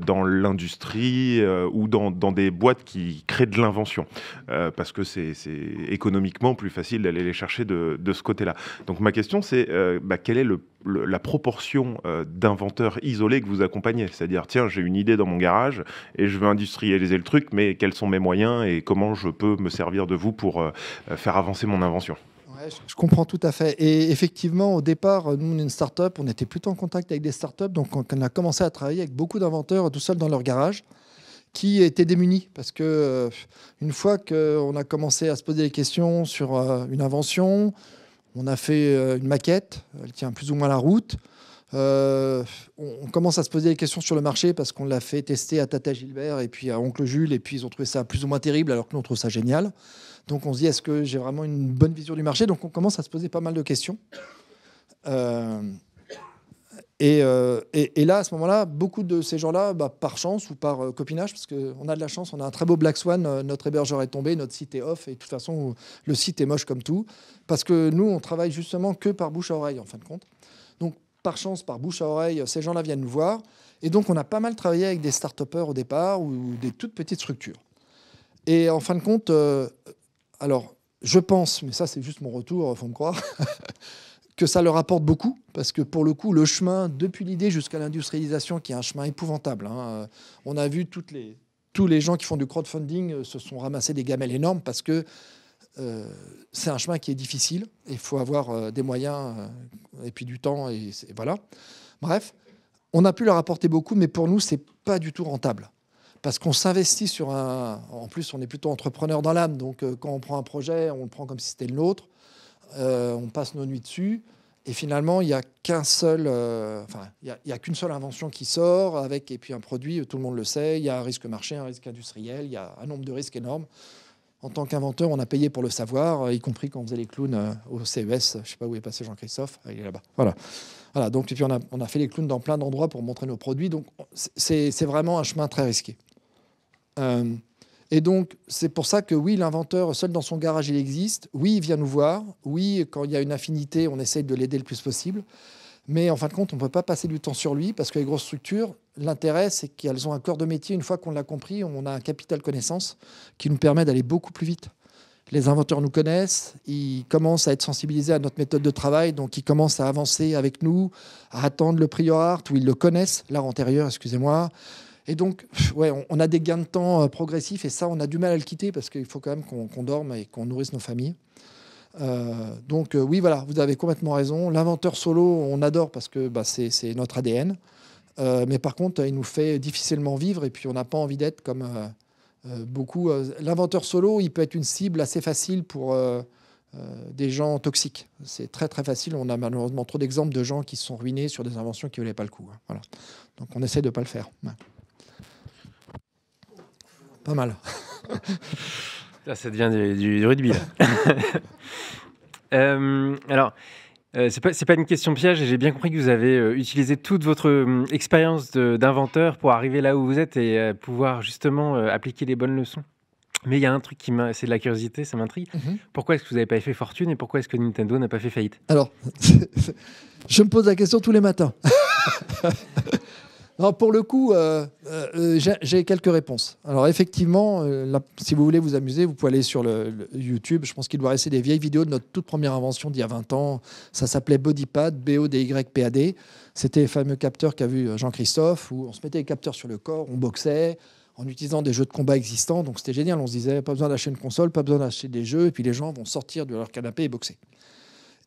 dans l'industrie ou dans, des boîtes qui créent de l'invention. parce que c'est économiquement plus facile d'aller les chercher de, ce côté-là. Donc ma question, c'est bah, quelle est la proportion d'inventeurs isolés que vous accompagnez C'est-à-dire, tiens, j'ai une idée dans mon garage et je veux industrialiser le truc, mais quels sont mes moyens et comment je peux me servir de vous pour euh, faire avancer mon invention. je comprends tout à fait. Et effectivement, au départ, euh, nous, on est une start-up, on était plutôt en contact avec des start-up, donc on a commencé à travailler avec beaucoup d'inventeurs tout seuls dans leur garage qui étaient démunis parce que euh, une fois qu'on a commencé à se poser des questions sur une invention, on a fait une maquette, elle tient plus ou moins la route. Euh, on, commence à se poser des questions sur le marché parce qu'on l'a fait tester à Tata Gilbert et puis à Oncle Jules et puis ils ont trouvé ça plus ou moins terrible alors que nous on trouve ça génial. Donc on se dit est-ce que j'ai vraiment une bonne vision du marché Donc on commence à se poser pas mal de questions. Euh, euh, et, là, à ce moment-là, beaucoup de ces gens-là, bah, par chance ou par copinage, parce qu'on a de la chance, on a un très beau Black Swan, notre hébergeur est tombé, notre site est off, et de toute façon, le site est moche comme tout, parce que nous, on travaille justement que par bouche à oreille, en fin de compte par chance, par bouche à oreille, euh, ces gens-là viennent nous voir. Et donc, on a pas mal travaillé avec des start au départ ou des toutes petites structures. Et en fin de compte, euh, alors, je pense, mais ça, c'est juste mon retour, faut me croire, <laughs> que ça leur apporte beaucoup, parce que pour le coup, le chemin, depuis l'idée jusqu'à l'industrialisation, qui est un chemin épouvantable, hein, euh, on a vu toutes les, tous les gens qui font du crowdfunding se sont ramassés des gamelles énormes parce que euh, c'est un chemin qui est difficile. Il faut avoir euh, des moyens euh, et puis du temps. Et, voilà. Bref, on a pu leur apporter beaucoup, mais pour nous, c'est pas du tout rentable. Parce qu'on s'investit sur un. En plus, on est plutôt entrepreneur dans l'âme. Donc, quand on prend un projet, on le prend comme si c'était le nôtre. on passe nos nuits dessus. Et finalement, il n'y a qu'un seul. il a qu'une seule invention qui sort avec. Et puis, un produit, tout le monde le sait. Il y a un risque marché, un risque industriel. Il y a un nombre de risques énormes en tant qu'inventeur, on a payé pour le savoir, euh, y compris quand on faisait les clowns euh, au CES. Je ne sais pas où est passé Jean-Christophe, ah, il est là-bas. Voilà. voilà. Donc, et puis on a, fait les clowns dans plein d'endroits pour montrer nos produits. Donc, c'est vraiment un chemin très risqué. Euh, et donc, c'est pour ça que oui, l'inventeur, seul dans son garage, il existe. Oui, il vient nous voir. Oui, quand il y a une affinité, on essaye de l'aider le plus possible. Mais en fin de compte, on ne peut pas passer du temps sur lui parce que les grosses structures, L'intérêt, c'est qu'elles ont un corps de métier. Une fois qu'on l'a compris, on a un capital connaissance qui nous permet d'aller beaucoup plus vite. Les inventeurs nous connaissent, ils commencent à être sensibilisés à notre méthode de travail, donc ils commencent à avancer avec nous, à attendre le prior art, où ils le connaissent, l'art antérieur, excusez-moi. Et donc, ouais, on a des gains de temps euh, progressifs, et ça, on a du mal à le quitter, parce qu'il faut quand même qu'on dorme et qu'on nourrisse nos familles. Euh, donc euh, oui, voilà, vous avez complètement raison. L'inventeur solo, on adore parce que bah, c'est notre ADN. Euh, mais par contre, il nous fait difficilement vivre et puis on n'a pas envie d'être comme euh, euh, beaucoup. L'inventeur solo, il peut être une cible assez facile pour des gens toxiques. C'est très très facile. On a malheureusement trop d'exemples de gens qui se sont ruinés sur des inventions qui ne valaient pas le coup. Hein. Voilà. Donc on essaie de ne pas le faire. Pas mal. <laughs> ça, ça devient du, rugby. <laughs> alors, euh, c'est pas, pas, une question piège et j'ai bien compris que vous avez euh, utilisé toute votre hum, expérience d'inventeur pour arriver là où vous êtes et euh, pouvoir justement appliquer les bonnes leçons. Mais il y a un truc qui m'a, c'est de la curiosité, ça m'intrigue. Mhm. Pourquoi est-ce que vous n'avez pas fait fortune et pourquoi est-ce que Nintendo n'a pas fait faillite Alors, <laughs> je me pose la question tous les matins. <laughs> Alors, pour le coup, euh, euh, euh, j'ai quelques réponses. Alors effectivement, si vous voulez vous amuser, vous pouvez aller sur YouTube. Je pense qu'il doit rester des vieilles vidéos de notre toute première invention d'il y a 20 ans. Ça s'appelait Bodypad, B-O-D-Y-P-A-D. C'était le fameux capteur qu'a vu Jean-Christophe, où on se mettait les capteurs sur le corps, on boxait en utilisant des jeux de combat existants. Donc c'était génial, on se disait, pas besoin d'acheter une console, pas besoin d'acheter des jeux, et puis les gens vont sortir de leur canapé et boxer.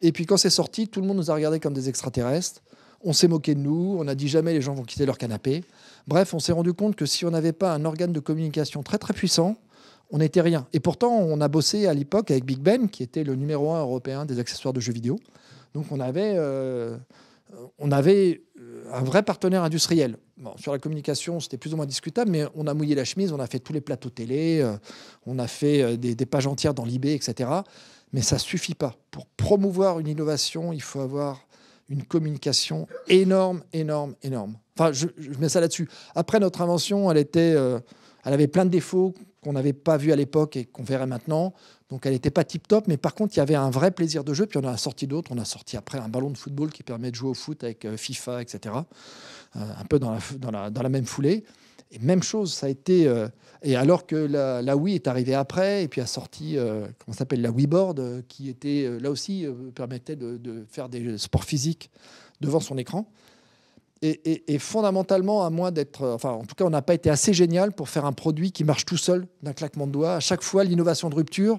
Et puis quand c'est sorti, tout le monde nous a regardés comme des extraterrestres. On s'est moqué de nous, on a dit jamais les gens vont quitter leur canapé. Bref, on s'est rendu compte que si on n'avait pas un organe de communication très très puissant, on n'était rien. Et pourtant, on a bossé à l'époque avec Big Ben, qui était le numéro un européen des accessoires de jeux vidéo. Donc on avait, euh, on avait euh, un vrai partenaire industriel. sur la communication, c'était plus ou moins discutable, mais on a mouillé la chemise, on a fait tous les plateaux télé, euh, on a fait des, pages entières dans l'IB, etc. Mais ça ne suffit pas. Pour promouvoir une innovation, il faut avoir une communication énorme, énorme, énorme. Enfin, je, mets ça là-dessus. Après, notre invention, elle, était, euh, elle avait plein de défauts qu'on n'avait pas vus à l'époque et qu'on verrait maintenant. Donc, elle n'était pas tip-top, mais par contre, il y avait un vrai plaisir de jeu. Puis, on a sorti d'autres. On a sorti après un ballon de football qui permet de jouer au foot avec euh, FIFA, etc. Euh, un peu dans la même foulée. Et même chose, ça a été. Euh, et alors que la, Wii est arrivée après, et puis a sorti, euh, comment s'appelle, la Wii Board, euh, qui était là aussi permettait de, faire des sports physiques devant son écran. Et, et fondamentalement, à moins d'être. Enfin, en tout cas, on n'a pas été assez génial pour faire un produit qui marche tout seul d'un claquement de doigts. À chaque fois, l'innovation de rupture,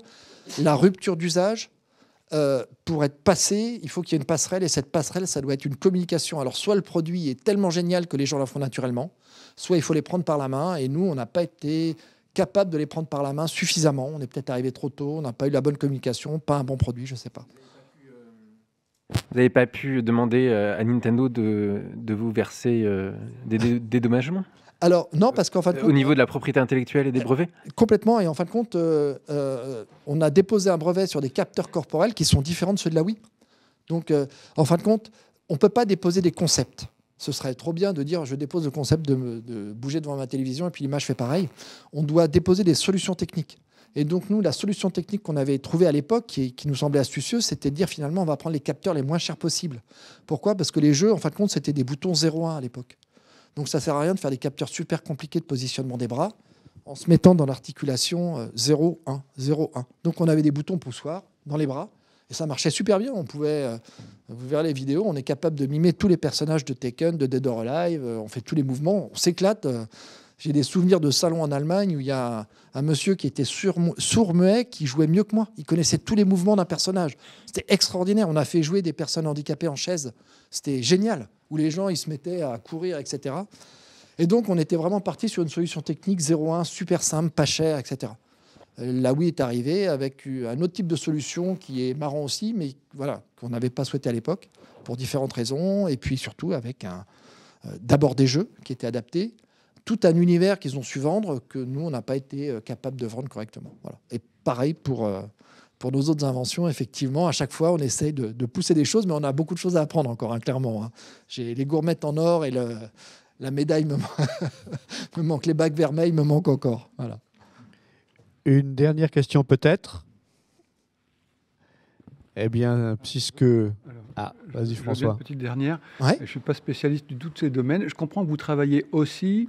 la rupture d'usage, euh, pour être passé, il faut qu'il y ait une passerelle, et cette passerelle, ça doit être une communication. Alors, soit le produit est tellement génial que les gens la font naturellement, soit il faut les prendre par la main, et nous, on n'a pas été capable de les prendre par la main suffisamment. On est peut-être arrivé trop tôt, on n'a pas eu la bonne communication, pas un bon produit, je ne sais pas. Vous n'avez pas pu demander euh, à Nintendo de, vous verser euh, des dédommagements alors, non, parce qu'en fin de euh, compte. Au niveau de la propriété intellectuelle et des brevets euh, Complètement. Et en fin de compte, euh, on a déposé un brevet sur des capteurs corporels qui sont différents de ceux de la Wii. Donc, en fin de compte, on ne peut pas déposer des concepts. Ce serait trop bien de dire je dépose le concept de, bouger devant ma télévision et puis l'image fait pareil. On doit déposer des solutions techniques. Et donc, nous, la solution technique qu'on avait trouvée à l'époque, qui, qui, nous semblait astucieuse, c'était de dire finalement, on va prendre les capteurs les moins chers possibles. Pourquoi Parce que les jeux, en fin de compte, c'était des boutons 0-1 à l'époque. Donc ça sert à rien de faire des captures super compliqués de positionnement des bras en se mettant dans l'articulation 0, 1, 0, 1. Donc on avait des boutons poussoirs dans les bras et ça marchait super bien. On pouvait, euh, vous verrez les vidéos, on est capable de mimer tous les personnages de Tekken, de Dead or Alive, euh, on fait tous les mouvements, on s'éclate. Euh, j'ai des souvenirs de salons en Allemagne où il y a un monsieur qui était sourd-muet qui jouait mieux que moi. Il connaissait tous les mouvements d'un personnage. C'était extraordinaire. On a fait jouer des personnes handicapées en chaise. C'était génial. Où les gens, ils se mettaient à courir, etc. Et donc, on était vraiment parti sur une solution technique 0-1, super simple, pas cher, etc. La Wii est arrivée avec un autre type de solution qui est marrant aussi, mais voilà, qu'on n'avait pas souhaité à l'époque pour différentes raisons. Et puis surtout avec un, euh, d'abord des jeux qui étaient adaptés, tout un univers qu'ils ont su vendre que nous, on n'a pas été euh, capable de vendre correctement. Voilà. Et pareil pour, euh, pour nos autres inventions, effectivement, à chaque fois, on essaye de, pousser des choses, mais on a beaucoup de choses à apprendre encore, hein, clairement. Hein. J'ai les gourmettes en or et la médaille <laughs> me, manque, les bacs vermeils me manquent encore. Voilà. Une dernière question peut-être eh bien, puisque. Ah, vas-y, François. Une petite dernière. Je ne suis pas spécialiste de tous ces domaines. Je comprends que vous travaillez aussi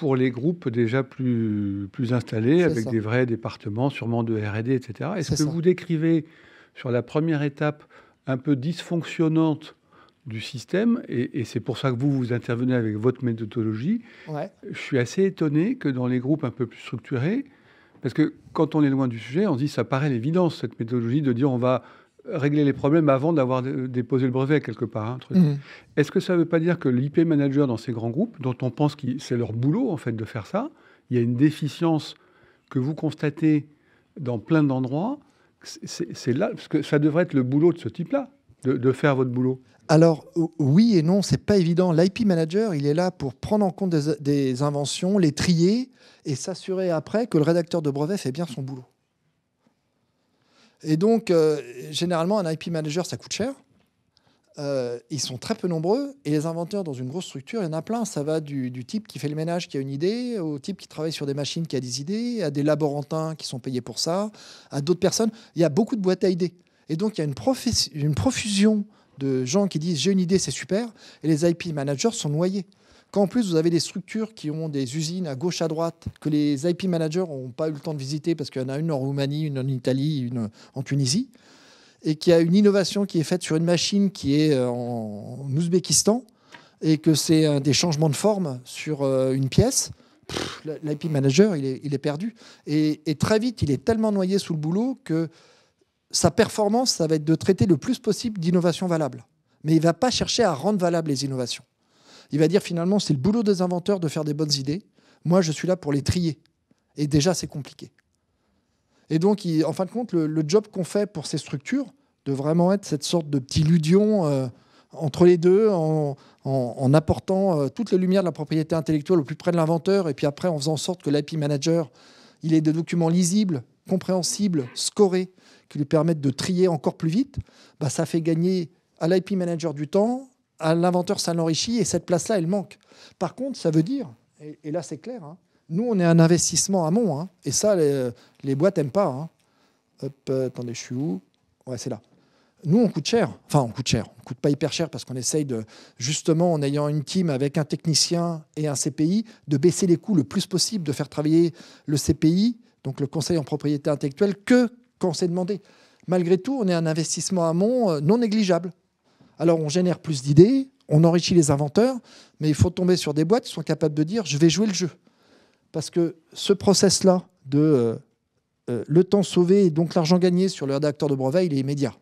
pour les groupes déjà plus, plus installés, avec des vrais départements, sûrement de RD, etc. Est-ce que vous décrivez sur la première étape un peu dysfonctionnante du système, et, c'est pour ça que vous, vous intervenez avec votre méthodologie. Je suis assez étonné que dans les groupes un peu plus structurés, parce que quand on est loin du sujet, on se dit ça paraît l'évidence, cette méthodologie de dire on va régler les problèmes avant d'avoir déposé le brevet quelque part. Hein, mhm. Est-ce que ça ne veut pas dire que l'IP manager dans ces grands groupes, dont on pense que c'est leur boulot en fait de faire ça, il y a une déficience que vous constatez dans plein d'endroits, c'est là, parce que ça devrait être le boulot de ce type-là, de, faire votre boulot. Alors oui et non, c'est pas évident. L'IP manager, il est là pour prendre en compte des inventions, les trier et s'assurer après que le rédacteur de brevet fait bien son boulot. Et donc, euh, généralement, un IP manager, ça coûte cher. Euh, ils sont très peu nombreux et les inventeurs dans une grosse structure, il y en a plein. Ça va du, type qui fait le ménage, qui a une idée, au type qui travaille sur des machines, qui a des idées, à des laborantins qui sont payés pour ça, à d'autres personnes. Il y a beaucoup de boîtes à idées. Et donc, il y a une profusion de gens qui disent j'ai une idée, c'est super, et les IP managers sont noyés. Quand en plus vous avez des structures qui ont des usines à gauche à droite, que les IP managers n'ont pas eu le temps de visiter parce qu'il y en a une en Roumanie, une en Italie, une en Tunisie, et qu'il y a une innovation qui est faite sur une machine qui est euh, en, Ouzbékistan, et que c'est des changements de forme sur euh, une pièce, l'IP manager, il est, perdu. Et, et, très vite, il est tellement noyé sous le boulot que sa performance, ça va être de traiter le plus possible d'innovations valables. Mais il ne va pas chercher à rendre valables les innovations. Il va dire finalement, c'est le boulot des inventeurs de faire des bonnes idées. Moi, je suis là pour les trier. Et déjà, c'est compliqué. Et donc, en fin de compte, le, job qu'on fait pour ces structures, de vraiment être cette sorte de petit ludion euh, entre les deux, en, apportant toute euh, toutes les lumières de la propriété intellectuelle au plus près de l'inventeur, et puis après, en faisant en sorte que l'IP manager, il ait des documents lisibles, compréhensibles, scorés, qui lui permettent de trier encore plus vite, bah, ça fait gagner à l'IP manager du temps, à l'inventeur, ça l'enrichit et cette place-là, elle manque. Par contre, ça veut dire, et, là c'est clair, hein, nous on est un investissement amont, hein, et ça les, boîtes n'aiment pas. Hein. Hop, euh, attendez, je suis où Ouais, c'est là. Nous, on coûte cher. Enfin, on coûte cher. On coûte pas hyper cher parce qu'on essaye de, justement, en ayant une team avec un technicien et un CPI, de baisser les coûts le plus possible, de faire travailler le CPI, donc le Conseil en propriété intellectuelle, que quand c'est demandé. Malgré tout, on est un investissement amont euh, non négligeable. Alors on génère plus d'idées, on enrichit les inventeurs, mais il faut tomber sur des boîtes qui sont capables de dire je vais jouer le jeu. Parce que ce process-là de euh, euh, le temps sauvé et donc l'argent gagné sur le rédacteur de brevet, il est immédiat.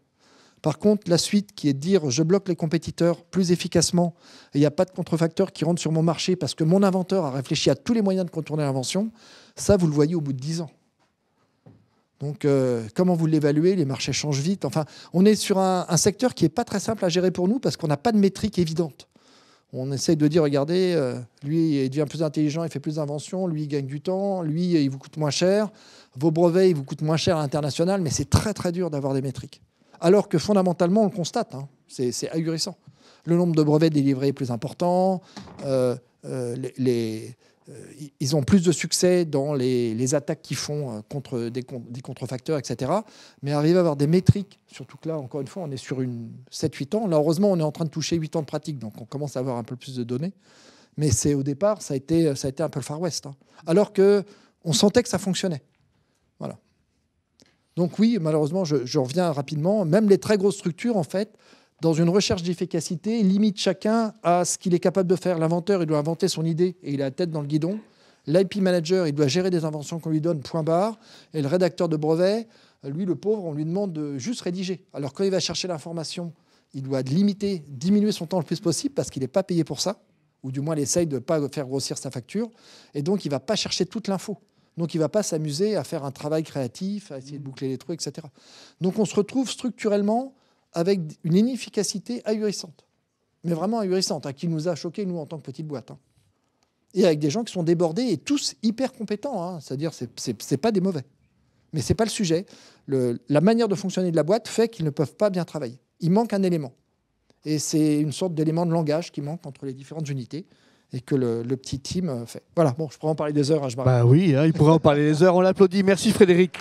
Par contre, la suite qui est de dire je bloque les compétiteurs plus efficacement, il n'y a pas de contrefacteur qui rentre sur mon marché parce que mon inventeur a réfléchi à tous les moyens de contourner l'invention, ça vous le voyez au bout de 10 ans. Donc, euh, comment vous l'évaluez Les marchés changent vite. Enfin, on est sur un, secteur qui n'est pas très simple à gérer pour nous parce qu'on n'a pas de métrique évidente. On essaye de dire, regardez, euh, lui, il devient plus intelligent, il fait plus d'inventions, lui, il gagne du temps, lui, il vous coûte moins cher. Vos brevets, ils vous coûtent moins cher à l'international, mais c'est très, très dur d'avoir des métriques. Alors que fondamentalement, on le constate, hein, c'est ahurissant. Le nombre de brevets délivrés est plus important, euh, les euh, ils ont plus de succès dans les, les attaques qu'ils font euh, contre des, contrefacteurs, etc. Mais arriver à avoir des métriques, surtout que là, encore une fois, on est sur une 7-8 ans. Là, heureusement, on est en train de toucher 8 ans de pratique, donc on commence à avoir un peu plus de données. Mais c'est au départ, ça a été, ça a été un peu le Far West. Hein. Alors que on sentait que ça fonctionnait. Voilà. Donc oui, malheureusement, je reviens rapidement. Même les très grosses structures, en fait, dans une recherche d'efficacité, limite chacun à ce qu'il est capable de faire. L'inventeur, il doit inventer son idée et il a la tête dans le guidon. L'IP manager, il doit gérer des inventions qu'on lui donne, point barre. Et le rédacteur de brevets, lui, le pauvre, on lui demande de juste rédiger. Alors quand il va chercher l'information, il doit limiter, diminuer son temps le plus possible parce qu'il n'est pas payé pour ça, ou du moins il essaye de ne pas faire grossir sa facture. Et donc il ne va pas chercher toute l'info. Donc il ne va pas s'amuser à faire un travail créatif, à essayer de boucler les trous, etc. Donc on se retrouve structurellement avec une inefficacité ahurissante. Mais vraiment ahurissante, hein, qui nous a choqués, nous, en tant que petite boîte. Hein. Et avec des gens qui sont débordés et tous hyper compétents. Hein. C'est-à-dire, ce n'est pas des mauvais. Mais ce n'est pas le sujet. la manière de fonctionner de la boîte fait qu'ils ne peuvent pas bien travailler. Il manque un élément. Et c'est une sorte d'élément de langage qui manque entre les différentes unités et que le, petit team euh, fait. Voilà, bon, je pourrais en parler des heures, je Bah oui, il pourrait en parler des heures, on l'applaudit. Merci Frédéric.